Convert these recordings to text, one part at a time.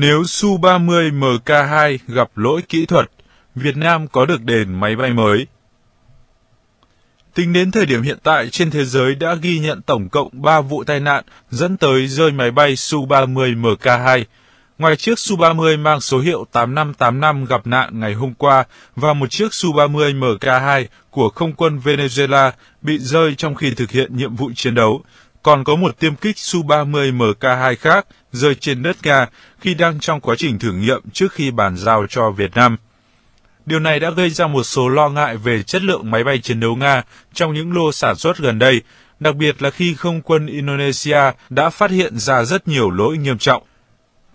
Nếu Su-30 MK2 gặp lỗi kỹ thuật, Việt Nam có được đền máy bay mới. Tính đến thời điểm hiện tại, trên thế giới đã ghi nhận tổng cộng 3 vụ tai nạn dẫn tới rơi máy bay Su-30 MK2. Ngoài chiếc Su-30 mang số hiệu 8585 gặp nạn ngày hôm qua và một chiếc Su-30 MK2 của không quân Venezuela bị rơi trong khi thực hiện nhiệm vụ chiến đấu, còn có một tiêm kích Su-30 MK2 khác rơi trên đất Nga khi đang trong quá trình thử nghiệm trước khi bàn giao cho Việt Nam. Điều này đã gây ra một số lo ngại về chất lượng máy bay chiến đấu Nga trong những lô sản xuất gần đây, đặc biệt là khi không quân Indonesia đã phát hiện ra rất nhiều lỗi nghiêm trọng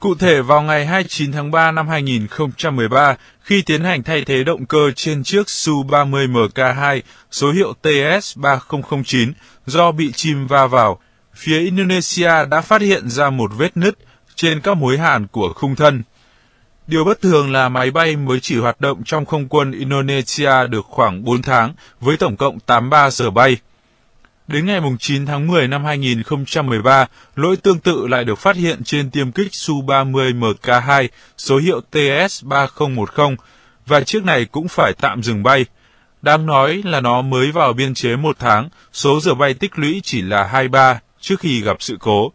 Cụ thể vào ngày 29 tháng 3 năm 2013, khi tiến hành thay thế động cơ trên chiếc Su-30 MK2 số hiệu TS3009 do bị chìm va vào, phía Indonesia đã phát hiện ra một vết nứt trên các mối hàn của khung thân. Điều bất thường là máy bay mới chỉ hoạt động trong không quân Indonesia được khoảng 4 tháng với tổng cộng 83 giờ bay. Đến ngày 9 tháng 10 năm 2013, lỗi tương tự lại được phát hiện trên tiêm kích Su-30 MK2 số hiệu TS3010 và chiếc này cũng phải tạm dừng bay. Đáng nói là nó mới vào biên chế một tháng, số giờ bay tích lũy chỉ là 23 trước khi gặp sự cố.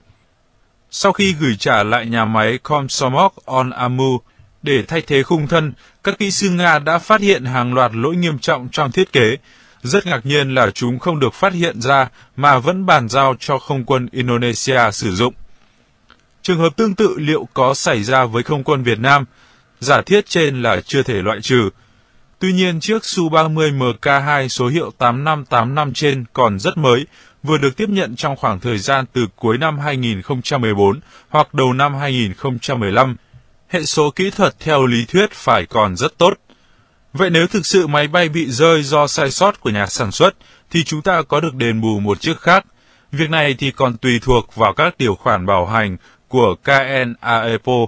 Sau khi gửi trả lại nhà máy Komsomol on Amu để thay thế khung thân, các kỹ sư Nga đã phát hiện hàng loạt lỗi nghiêm trọng trong thiết kế, rất ngạc nhiên là chúng không được phát hiện ra mà vẫn bàn giao cho không quân Indonesia sử dụng. Trường hợp tương tự liệu có xảy ra với không quân Việt Nam? Giả thiết trên là chưa thể loại trừ. Tuy nhiên, chiếc Su-30 MK2 số hiệu 8585 trên còn rất mới, vừa được tiếp nhận trong khoảng thời gian từ cuối năm 2014 hoặc đầu năm 2015. Hệ số kỹ thuật theo lý thuyết phải còn rất tốt. Vậy nếu thực sự máy bay bị rơi do sai sót của nhà sản xuất, thì chúng ta có được đền bù một chiếc khác. Việc này thì còn tùy thuộc vào các điều khoản bảo hành của KNAEPO.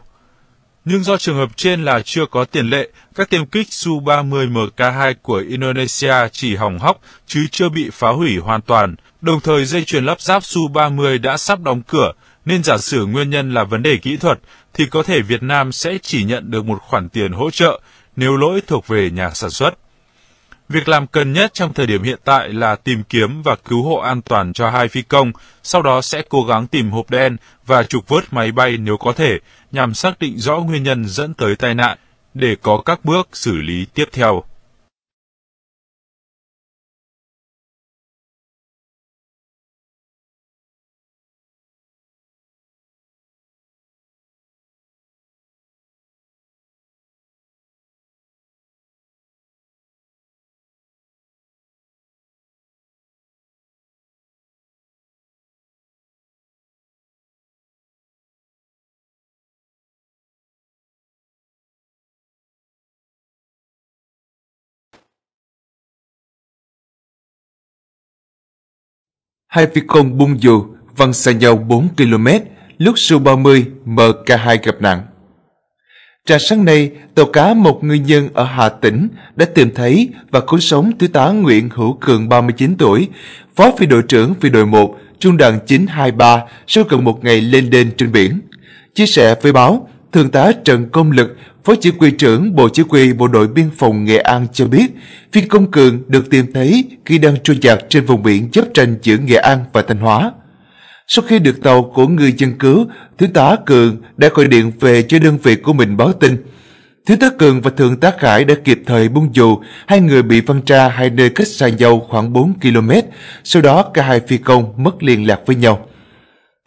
Nhưng do trường hợp trên là chưa có tiền lệ, các tiêm kích Su-30 MK2 của Indonesia chỉ hỏng hóc chứ chưa bị phá hủy hoàn toàn. Đồng thời dây chuyền lắp ráp Su-30 đã sắp đóng cửa, nên giả sử nguyên nhân là vấn đề kỹ thuật thì có thể Việt Nam sẽ chỉ nhận được một khoản tiền hỗ trợ nếu lỗi thuộc về nhà sản xuất. Việc làm cần nhất trong thời điểm hiện tại là tìm kiếm và cứu hộ an toàn cho hai phi công, sau đó sẽ cố gắng tìm hộp đen và trục vớt máy bay nếu có thể, nhằm xác định rõ nguyên nhân dẫn tới tai nạn, để có các bước xử lý tiếp theo. Hai phi công bung dù văng xa nhau 4 km lúc Su-30 MK2 gặp nạn. Trà sáng nay, tàu cá một ngư dân ở Hà Tĩnh đã tìm thấy và cứu sống thiếu tá Nguyễn Hữu Cường 39 tuổi, phó phi đội trưởng phi đội 1, trung đoàn 923 sau gần một ngày lên đên trên biển. Chia sẻ với báo, Thượng tá Trần Công Lực Phó Chỉ huy trưởng Bộ Chỉ huy Bộ đội Biên phòng Nghệ An cho biết, viên công cường được tìm thấy khi đang trôi dạt trên vùng biển giáp tranh giữa Nghệ An và Thanh Hóa. Sau khi được tàu của người dân cứu, Thiếu tá Cường đã gọi điện về cho đơn vị của mình báo tin. Thiếu tá Cường và Thượng tá Khải đã kịp thời buông dù, hai người bị văng ra hai nơi cách xa nhau khoảng 4 km, sau đó cả hai phi công mất liên lạc với nhau.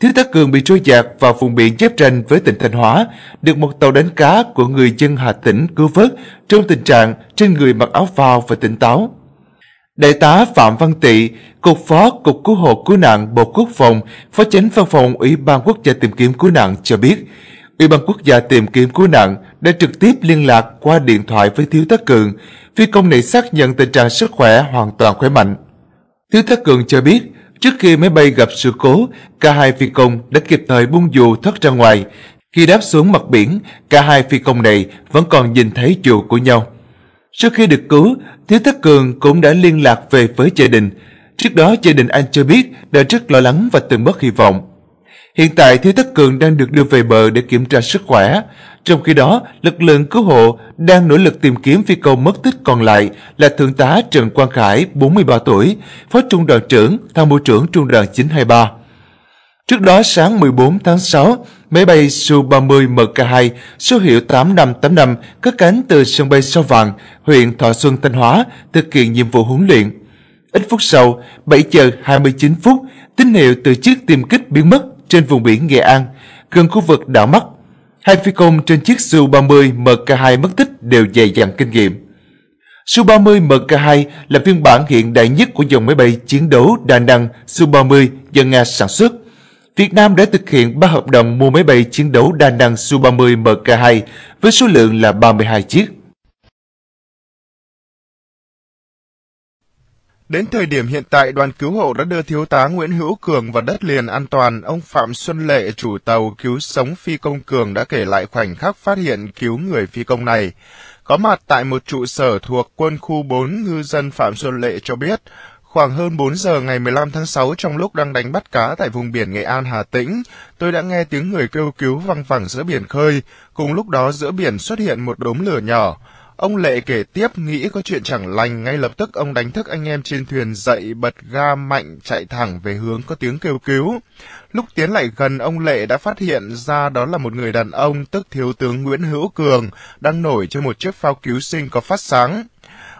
Thiếu tá Cường bị trôi giạt vào vùng biển giáp ranh với tỉnh Thanh Hóa, được một tàu đánh cá của người dân Hà Tĩnh cứu vớt trong tình trạng trên người mặc áo phao và tỉnh táo. Đại tá Phạm Văn Tị, Cục Phó Cục Cứu hộ Cứu nạn Bộ Quốc phòng, Phó Chánh Văn phòng Ủy ban Quốc gia tìm kiếm cứu nạn cho biết, Ủy ban Quốc gia tìm kiếm cứu nạn đã trực tiếp liên lạc qua điện thoại với Thiếu tá Cường, phi công này xác nhận tình trạng sức khỏe hoàn toàn khỏe mạnh. Thiếu tá Cường cho biết, Trước khi máy bay gặp sự cố, cả hai phi công đã kịp thời bung dù thoát ra ngoài. Khi đáp xuống mặt biển, cả hai phi công này vẫn còn nhìn thấy dù của nhau. Sau khi được cứu, Thiếu Thất Cường cũng đã liên lạc về với gia đình. Trước đó gia đình anh chưa biết đã rất lo lắng và từng mất hy vọng. Hiện tại Thiếu Thất Cường đang được đưa về bờ để kiểm tra sức khỏe. Trong khi đó, lực lượng cứu hộ đang nỗ lực tìm kiếm phi công mất tích còn lại là Thượng tá Trần Quang Khải, 43 tuổi, Phó Trung đoàn trưởng, Tham mưu trưởng Trung đoàn 923. Trước đó sáng 14 tháng 6, máy bay Su-30 MK2 số hiệu 8585 cất cánh từ sân bay Sao Vàng, huyện Thọ Xuân, Thanh Hóa, thực hiện nhiệm vụ huấn luyện. Ít phút sau, 7 giờ 29 phút, tín hiệu từ chiếc tiêm kích biến mất trên vùng biển Nghệ An, gần khu vực đảo mắt Hai phi công trên chiếc Su-30 MK2 mất tích đều dày dặn kinh nghiệm. Su-30 MK2 là phiên bản hiện đại nhất của dòng máy bay chiến đấu đa năng Su-30 do Nga sản xuất. Việt Nam đã thực hiện 3 hợp đồng mua máy bay chiến đấu đa năng Su-30 MK2 với số lượng là 32 chiếc. Đến thời điểm hiện tại, đoàn cứu hộ đã đưa thiếu tá Nguyễn Hữu Cường vào đất liền an toàn. Ông Phạm Xuân Lệ, chủ tàu cứu sống phi công Cường đã kể lại khoảnh khắc phát hiện cứu người phi công này. Có mặt tại một trụ sở thuộc quân khu 4, ngư dân Phạm Xuân Lệ cho biết, khoảng hơn 4 giờ ngày 15 tháng 6 trong lúc đang đánh bắt cá tại vùng biển Nghệ An, Hà Tĩnh, tôi đã nghe tiếng người kêu cứu văng vẳng giữa biển khơi. Cùng lúc đó giữa biển xuất hiện một đốm lửa nhỏ. Ông Lệ kể tiếp nghĩ có chuyện chẳng lành, ngay lập tức ông đánh thức anh em trên thuyền dậy bật ga mạnh chạy thẳng về hướng có tiếng kêu cứu. Lúc tiến lại gần, ông Lệ đã phát hiện ra đó là một người đàn ông tức Thiếu tướng Nguyễn Hữu Cường đang nổi trên một chiếc phao cứu sinh có phát sáng.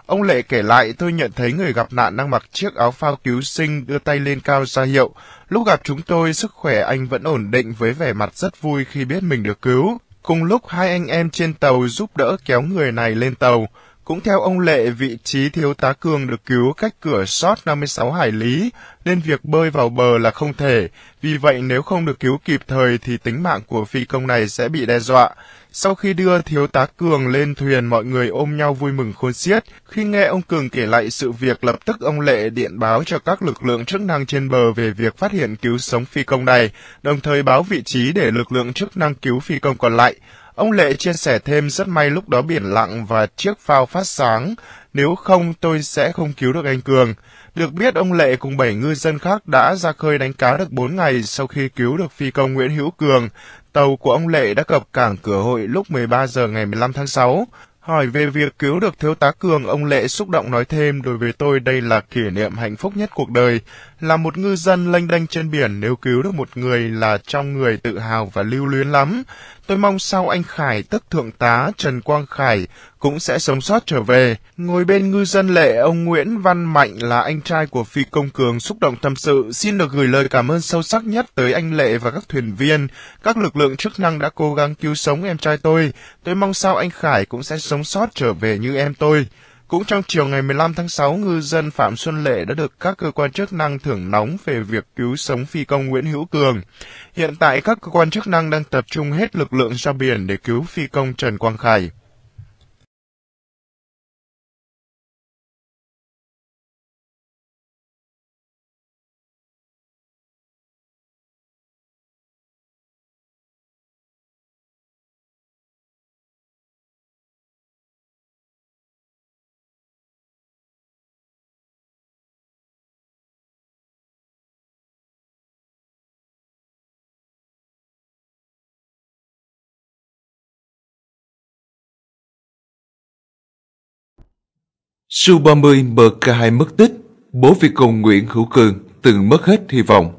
Ông Lệ kể lại tôi nhận thấy người gặp nạn đang mặc chiếc áo phao cứu sinh đưa tay lên cao ra hiệu. Lúc gặp chúng tôi, sức khỏe anh vẫn ổn định với vẻ mặt rất vui khi biết mình được cứu. Cùng lúc hai anh em trên tàu giúp đỡ kéo người này lên tàu, cũng theo ông Lệ, vị trí thiếu tá Cường được cứu cách cửa sót 56 hải lý, nên việc bơi vào bờ là không thể. Vì vậy, nếu không được cứu kịp thời thì tính mạng của phi công này sẽ bị đe dọa. Sau khi đưa thiếu tá Cường lên thuyền, mọi người ôm nhau vui mừng khôn xiết. Khi nghe ông Cường kể lại sự việc, lập tức ông Lệ điện báo cho các lực lượng chức năng trên bờ về việc phát hiện cứu sống phi công này, đồng thời báo vị trí để lực lượng chức năng cứu phi công còn lại. Ông Lệ chia sẻ thêm rất may lúc đó biển lặng và chiếc phao phát sáng, nếu không tôi sẽ không cứu được anh Cường. Được biết ông Lệ cùng 7 ngư dân khác đã ra khơi đánh cá được 4 ngày sau khi cứu được phi công Nguyễn Hữu Cường. Tàu của ông Lệ đã cập cảng cửa hội lúc 13 giờ ngày 15 tháng 6. Hỏi về việc cứu được thiếu tá Cường, ông Lệ xúc động nói thêm, đối với tôi đây là kỷ niệm hạnh phúc nhất cuộc đời. Là một ngư dân lênh đênh trên biển, nếu cứu được một người là trong người tự hào và lưu luyến lắm. Tôi mong sau anh Khải, tức Thượng tá Trần Quang Khải, cũng sẽ sống sót trở về. Ngồi bên ngư dân lệ, ông Nguyễn Văn Mạnh là anh trai của Phi Công Cường xúc động tâm sự, xin được gửi lời cảm ơn sâu sắc nhất tới anh Lệ và các thuyền viên, các lực lượng chức năng đã cố gắng cứu sống em trai tôi. Tôi mong sao anh Khải cũng sẽ sống sót trở về như em tôi. Cũng trong chiều ngày 15 tháng 6, ngư dân Phạm Xuân Lệ đã được các cơ quan chức năng thưởng nóng về việc cứu sống phi công Nguyễn Hữu Cường. Hiện tại các cơ quan chức năng đang tập trung hết lực lượng ra biển để cứu phi công Trần Quang Khải. Su-30 MK2 mất tích, bố phi công Nguyễn Hữu Cường từng mất hết hy vọng.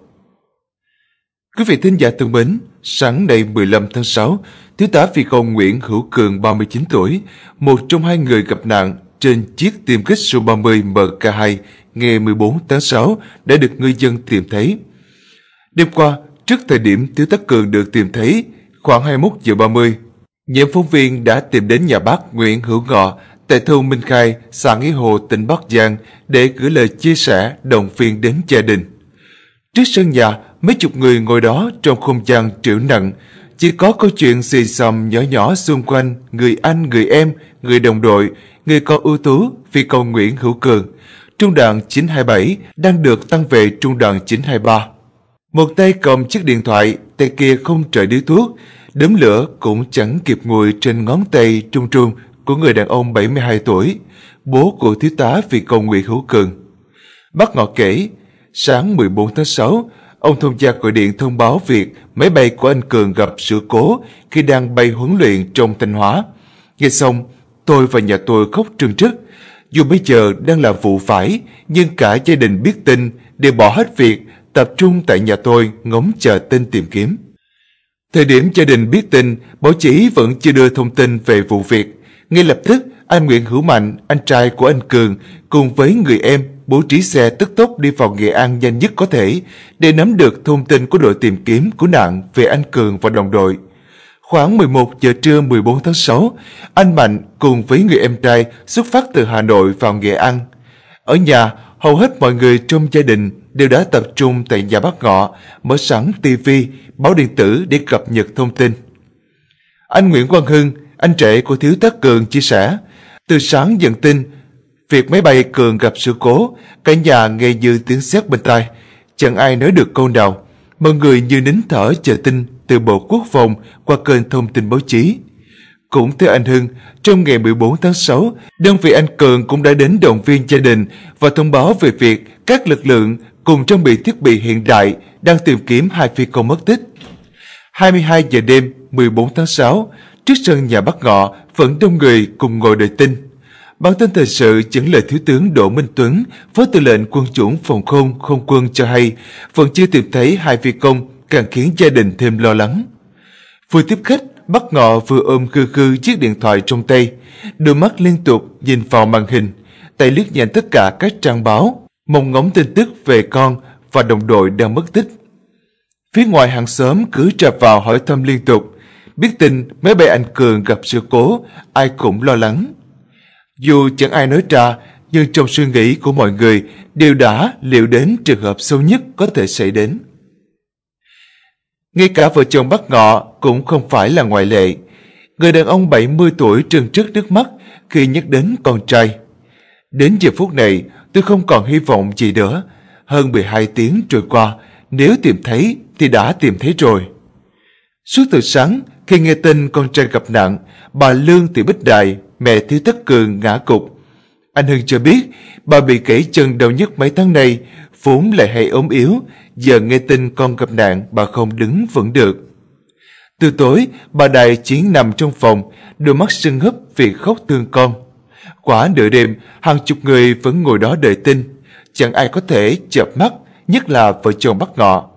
Quý vị thính giả thân mến, sáng nay 15 tháng 6, thiếu tá phi công Nguyễn Hữu Cường 39 tuổi, một trong hai người gặp nạn trên chiếc tiêm kích Su-30 MK2 ngày 14 tháng 6 đã được người dân tìm thấy. Đêm qua, trước thời điểm Thiếu tá Cường được tìm thấy, khoảng 21 giờ 30, nhóm phóng viên đã tìm đến nhà bác Nguyễn Hữu Ngọ tại thôn Minh Khai, xã Nghĩa Hồ, tỉnh Bắc Giang để gửi lời chia sẻ, động viên đến gia đình. Trước sân nhà, mấy chục người ngồi đó trong không gian trĩu nặng, chỉ có câu chuyện xì xầm nhỏ nhỏ xung quanh người anh, người em, người đồng đội, người con ưu tú phi cầu Nguyễn Hữu Cường. Trung đoàn 927 đang được tăng về trung đoàn 923. Một tay cầm chiếc điện thoại, tay kia không trời điếu thuốc, đốm lửa cũng chẳng kịp ngồi trên ngón tay trung trung của người đàn ông 72 tuổi, bố của thiếu tá Việt Công Nguyễn Hữu Cường. Bác Ngọ kể, sáng 14 tháng 6, ông thông gia gọi điện thông báo việc máy bay của anh Cường gặp sự cố khi đang bay huấn luyện trong Thanh Hóa. Nghe xong, tôi và nhà tôi khóc trừng trức. Dù bây giờ đang là vụ phải, nhưng cả gia đình biết tin đều bỏ hết việc, tập trung tại nhà tôi ngóng chờ tin tìm kiếm. Thời điểm gia đình biết tin, báo chí vẫn chưa đưa thông tin về vụ việc. Ngay lập tức, anh Nguyễn Hữu Mạnh, anh trai của anh Cường, cùng với người em bố trí xe tức tốc đi vào Nghệ An nhanh nhất có thể để nắm được thông tin của đội tìm kiếm cứu nạn về anh Cường và đồng đội. Khoảng 11 giờ trưa 14 tháng 6, anh Mạnh cùng với người em trai xuất phát từ Hà Nội vào Nghệ An. Ở nhà, hầu hết mọi người trong gia đình đều đã tập trung tại nhà bác ngọ, mở sẵn tivi, báo điện tử để cập nhật thông tin. Anh Nguyễn Quang Hưng, anh trệ của Thiếu tá Cường chia sẻ, từ sáng nhận tin, việc máy bay Cường gặp sự cố, cả nhà nghe như tiếng sét bên tai. Chẳng ai nói được câu nào, mọi người như nín thở chờ tin từ Bộ Quốc phòng qua kênh thông tin báo chí. Cũng theo anh Hưng, trong ngày 14 tháng 6, đơn vị anh Cường cũng đã đến động viên gia đình và thông báo về việc các lực lượng cùng trang bị thiết bị hiện đại đang tìm kiếm hai phi công mất tích. 22 giờ đêm 14 tháng 6, trước sân nhà Bắc Ngọ vẫn đông người cùng ngồi đợi tin. Bản tin thời sự dẫn lời Thiếu tướng Đỗ Minh Tuấn, Phó tư lệnh quân chủng phòng không không quân cho hay vẫn chưa tìm thấy hai phi công càng khiến gia đình thêm lo lắng. Vừa tiếp khách, Bắc Ngọ vừa ôm khư khư chiếc điện thoại trong tay, đôi mắt liên tục nhìn vào màn hình, tay liếc nhìn tất cả các trang báo, mong ngóng tin tức về con và đồng đội đang mất tích. Phía ngoài hàng xóm cứ trập vào hỏi thăm liên tục, biết tin máy bay anh Cường gặp sự cố, ai cũng lo lắng. Dù chẳng ai nói ra, nhưng trong suy nghĩ của mọi người đều đã liệu đến trường hợp xấu nhất có thể xảy đến. Ngay cả vợ chồng bác Ngọ cũng không phải là ngoại lệ. Người đàn ông 70 tuổi trừng trước nước mắt khi nhắc đến con trai. Đến giờ phút này, tôi không còn hy vọng gì nữa. Hơn 12 tiếng trôi qua, nếu tìm thấy thì đã tìm thấy rồi. Suốt từ sáng, khi nghe tin con trai gặp nạn, bà Lương Thị Bích Đại, mẹ Thiếu Tất Cường ngã cục. Anh Hưng cho biết, bà bị kể chân đau nhất mấy tháng nay, vốn lại hay ốm yếu, giờ nghe tin con gặp nạn bà không đứng vững được. Từ tối, bà Đại chỉ nằm trong phòng, đôi mắt sưng húp vì khóc thương con. Quả nửa đêm, hàng chục người vẫn ngồi đó đợi tin. Chẳng ai có thể chợp mắt, nhất là vợ chồng bắt ngọ.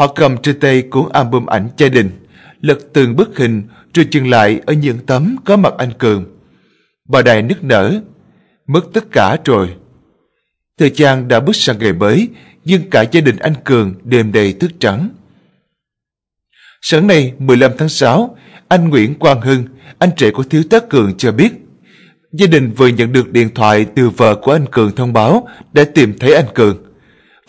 Họ cầm trên tay cuốn album ảnh gia đình, lật từng bức hình rồi dừng lại ở những tấm có mặt anh Cường. Bà Đài nức nở, mất tất cả rồi. Thời trang đã bước sang ngày mới, nhưng cả gia đình anh Cường đêm đầy tức trắng. Sáng nay 15 tháng 6, anh Nguyễn Quang Hưng, anh trẻ của Thiếu tá Cường cho biết, gia đình vừa nhận được điện thoại từ vợ của anh Cường thông báo đã tìm thấy anh Cường.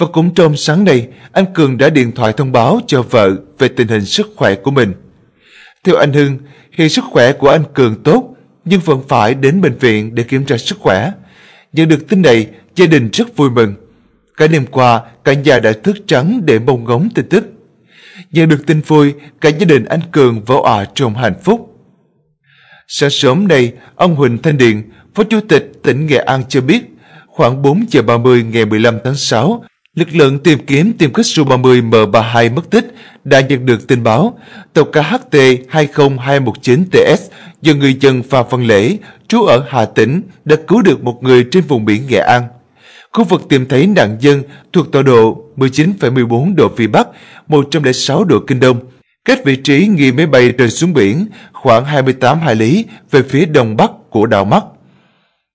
Và cũng trong sáng nay, anh Cường đã điện thoại thông báo cho vợ về tình hình sức khỏe của mình. Theo anh Hưng, hiện sức khỏe của anh Cường tốt, nhưng vẫn phải đến bệnh viện để kiểm tra sức khỏe. Nhận được tin này, gia đình rất vui mừng. Cả đêm qua, cả nhà đã thức trắng để mong ngóng tin tức. Nhận được tin vui, cả gia đình anh Cường vỡ òa trong hạnh phúc. Sáng sớm nay, ông Huỳnh Thanh Điện, Phó Chủ tịch tỉnh Nghệ An cho biết, khoảng 4 giờ 30 ngày 15 tháng 6, Lực lượng tìm kiếm tiêm kích Su-30 M32 mất tích đã nhận được tin báo tàu KHT 20219TS do người dân Phan Văn Lễ trú ở Hà Tĩnh đã cứu được một người trên vùng biển Nghệ An. Khu vực tìm thấy nạn dân thuộc tọa độ 19,14 độ Vĩ Bắc, 106 độ Kinh Đông, cách vị trí nghi máy bay rơi xuống biển khoảng 28 hải lý về phía đông bắc của đảo Mắt.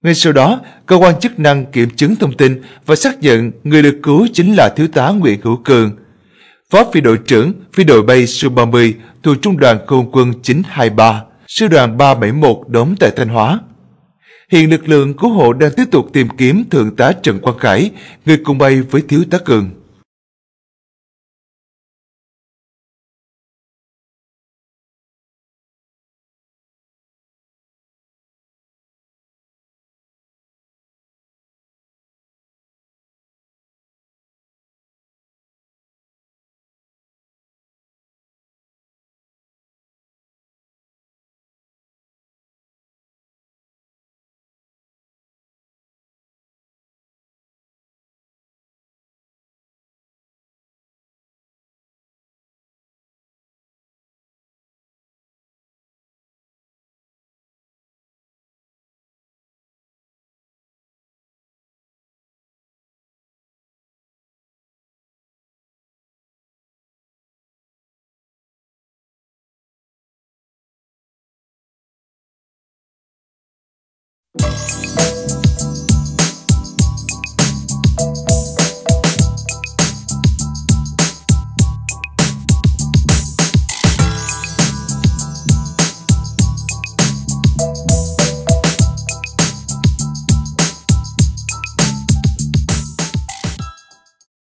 Ngay sau đó, cơ quan chức năng kiểm chứng thông tin và xác nhận người được cứu chính là Thiếu tá Nguyễn Hữu Cường, Phó phi đội trưởng phi đội bay Su 30 thuộc Trung đoàn Không quân 923, Sư đoàn 371 đóng tại Thanh Hóa. Hiện lực lượng cứu hộ đang tiếp tục tìm kiếm Thượng tá Trần Quang Khải, người cùng bay với Thiếu tá Cường.